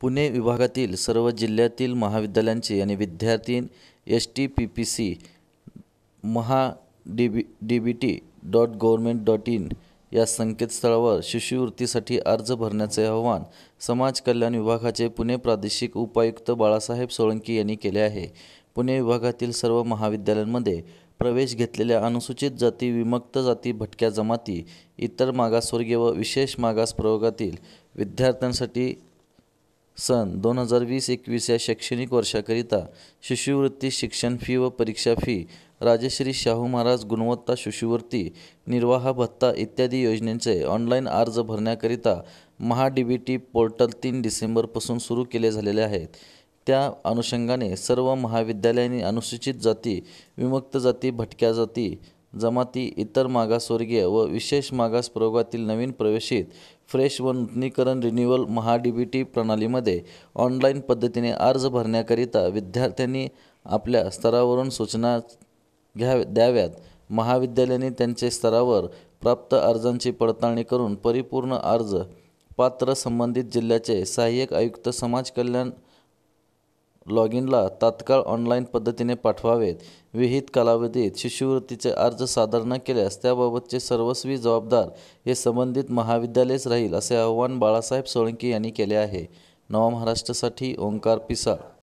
पुणे विभागातील सर्व जिल्ह्यातील महाविद्यालयांचे आणि विद्यार्थी S T P P C Maha D B D B T dot government dot in या संकेतस्थळावर शिष्यवृत्तीसाठी अर्ज भरण्याचे आवाहन समाज कल्याण विभागाचे पुणे प्रादेशिक उपायुक्त बाळासाहेब सोळंकी यांनी केले आहे पुणे विभागातील सर्व महाविद्यालयांमध्ये प्रवेश घेतलेल्या अनुसूचित जाती विमुक्त जाती भटक्या जमाती इतर मागासवर्गीय व विशेष मागास प्रयोगातील विद्यार्थ्यांसाठी सन दोन हजार वीस एकवीस या शैक्षणिक वर्षाकरिता शिष्यवृत्ती शिक्षण फी व परीक्षा फी राजश्री शाहू महाराज गुणवत्ता शिष्यवृत्ती निर्वाह भत्ता इत्यादी योजनेचे ऑनलाईन अर्ज भरण्याकरिता Maha D B T portal तीन डिसेंबरपासून सुरू केले झालेले आहेत त्या अनुषंगाने सर्व महाविद्यालयांनी अनुसूचित जाती विमुक्त जाती भटक्या जाती जमाती इतर मागासवर्गीय व विशेष मागास प्रयोगातील नवीन प्रवेशित फ्रेश व नूतनीकरण रिन्युअल टी प्रणालीमध्ये ऑनलाईन पद्धतीने अर्ज भरण्याकरिता विद्यार्थ्यांनी आपल्या स्तरावरून सूचना घ्या द्याव्यात महाविद्यालयाने त्यांचे स्तरावर प्राप्त अर्जांची पडताळणी करून परिपूर्ण अर्ज पात्र संबंधित जिल्ह्याचे सहाय्यक आयुक्त समाज कल्याण लॉगिनला तात्काळ ऑनलाईन पद्धतीने पाठवावेत विहित कालावधीत शिष्यवृत्तीचे अर्ज सादर न केल्यास त्याबाबतचे सर्वस्वी जबाबदार हे संबंधित महाविद्यालयच राहील असे आवाहन बाळासाहेब सोळंकी यांनी केले आहे नवा महाराष्ट्रासाठी ओंकार पिसाळ